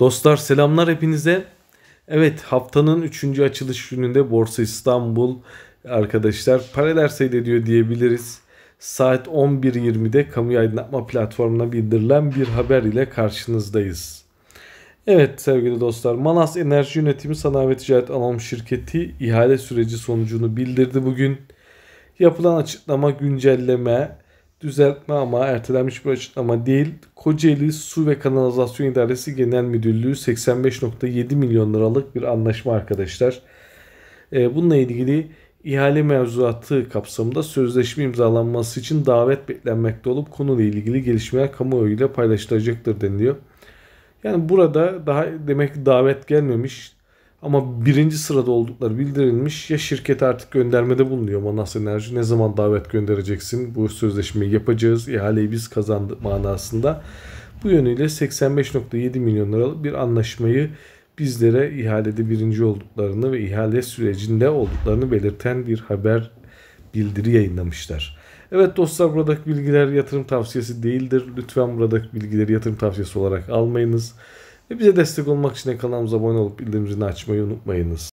Dostlar selamlar hepinize. Evet haftanın 3. açılış gününde Borsa İstanbul arkadaşlar paralel seyrediyor diyebiliriz. Saat 11.20'de kamu aydınlatma platformuna bildirilen bir haber ile karşınızdayız. Evet sevgili dostlar Manas Enerji Yönetimi Sanayi ve Ticaret Anonim Şirketi ihale süreci sonucunu bildirdi bugün. Yapılan açıklama güncelleme düzeltme ama ertelenmiş bir açıklama değil. Kocaeli Su ve Kanalizasyon İdaresi Genel Müdürlüğü 85.7 milyon liralık bir anlaşma arkadaşlar. Ee, bununla ilgili ihale mevzuatı kapsamında sözleşme imzalanması için davet beklenmekte olup konuyla ilgili gelişmeler kamuoyuyla paylaşılacaktır deniliyor. Yani burada daha demek ki davet gelmemiş. Ama birinci sırada oldukları bildirilmiş. Ya şirket artık göndermede bulunuyor Manas Enerji. Ne zaman davet göndereceksin? Bu sözleşmeyi yapacağız. İhaleyi biz kazandık manasında. Bu yönüyle 85.7 milyon liralık bir anlaşmayı bizlere ihalede birinci olduklarını ve ihale sürecinde olduklarını belirten bir haber bildiri yayınlamışlar. Evet dostlar buradaki bilgiler yatırım tavsiyesi değildir. Lütfen buradaki bilgileri yatırım tavsiyesi olarak almayınız. Ve bize destek olmak için de kanalımıza abone olup bildirimlerini açmayı unutmayınız.